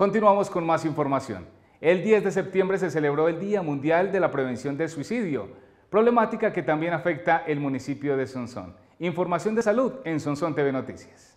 Continuamos con más información. El 10 de septiembre se celebró el Día Mundial de la Prevención del Suicidio, problemática que también afecta el municipio de Sonsón. Información de salud en Sonsón TV Noticias.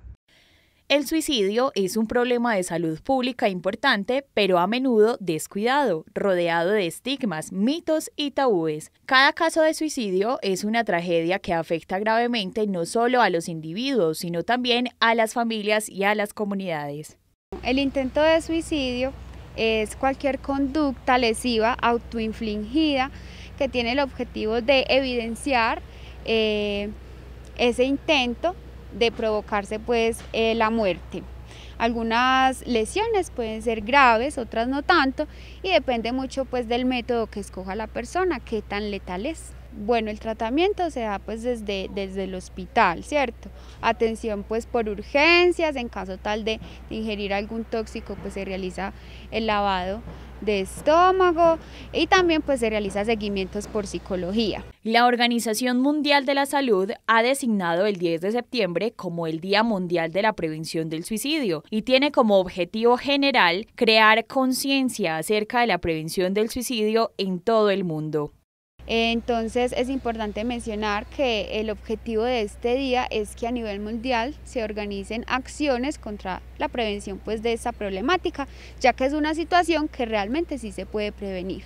El suicidio es un problema de salud pública importante, pero a menudo descuidado, rodeado de estigmas, mitos y tabúes. Cada caso de suicidio es una tragedia que afecta gravemente no solo a los individuos, sino también a las familias y a las comunidades. El intento de suicidio es cualquier conducta lesiva autoinfligida que tiene el objetivo de evidenciar eh, ese intento de provocarse pues eh, la muerte. Algunas lesiones pueden ser graves, otras no tanto, y depende mucho pues del método que escoja la persona, qué tan letal es. Bueno, el tratamiento se da pues desde, desde el hospital, ¿cierto? Atención pues por urgencias, en caso tal de, ingerir algún tóxico pues se realiza el lavado de estómago y también pues se realiza seguimientos por psicología. La Organización Mundial de la Salud ha designado el 10 de septiembre como el Día Mundial de la Prevención del Suicidio y tiene como objetivo general crear conciencia acerca de la prevención del suicidio en todo el mundo. Entonces es importante mencionar que el objetivo de este día es que a nivel mundial se organicen acciones contra la prevención pues, de esta problemática, ya que es una situación que realmente sí se puede prevenir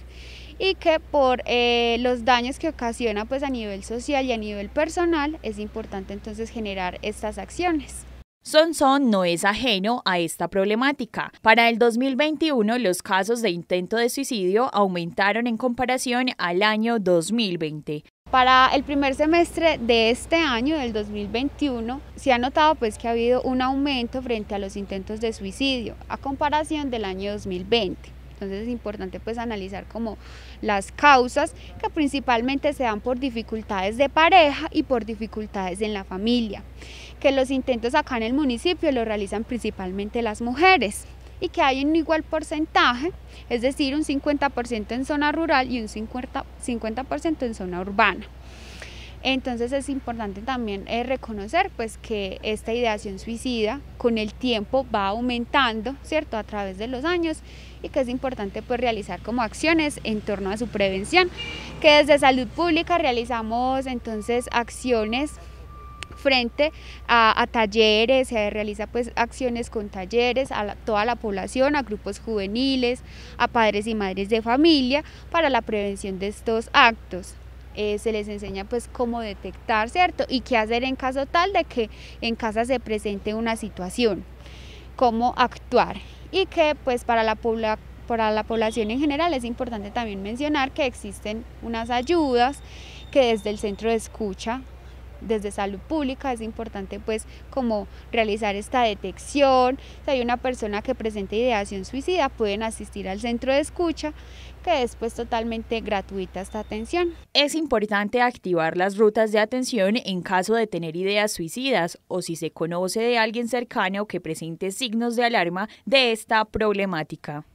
y que por eh, los daños que ocasiona pues, a nivel social y a nivel personal es importante entonces generar estas acciones. Sonson no es ajeno a esta problemática. Para el 2021 los casos de intento de suicidio aumentaron en comparación al año 2020. Para el primer semestre de este año, del 2021, se ha notado pues que ha habido un aumento frente a los intentos de suicidio a comparación del año 2020. Entonces es importante pues analizar como las causas que principalmente se dan por dificultades de pareja y por dificultades en la familia que los intentos acá en el municipio lo realizan principalmente las mujeres y que hay un igual porcentaje, es decir, un 50% en zona rural y un 50%, en zona urbana. Entonces es importante también eh, reconocer pues, que esta ideación suicida con el tiempo va aumentando, ¿cierto?, a través de los años y que es importante pues, realizar como acciones en torno a su prevención, que desde salud pública realizamos entonces acciones frente a, talleres, se realiza pues acciones con talleres a toda la población, a grupos juveniles, a padres y madres de familia para la prevención de estos actos. Eh, se les enseña pues cómo detectar, ¿cierto? Y qué hacer en caso tal de que en casa se presente una situación, cómo actuar y que pues para la población en general es importante también mencionar que existen unas ayudas que desde el centro de escucha desde salud pública es importante pues como realizar esta detección, si hay una persona que presenta ideación suicida pueden asistir al centro de escucha que es pues totalmente gratuita esta atención. Es importante activar las rutas de atención en caso de tener ideas suicidas o si se conoce de alguien cercano que presente signos de alarma de esta problemática.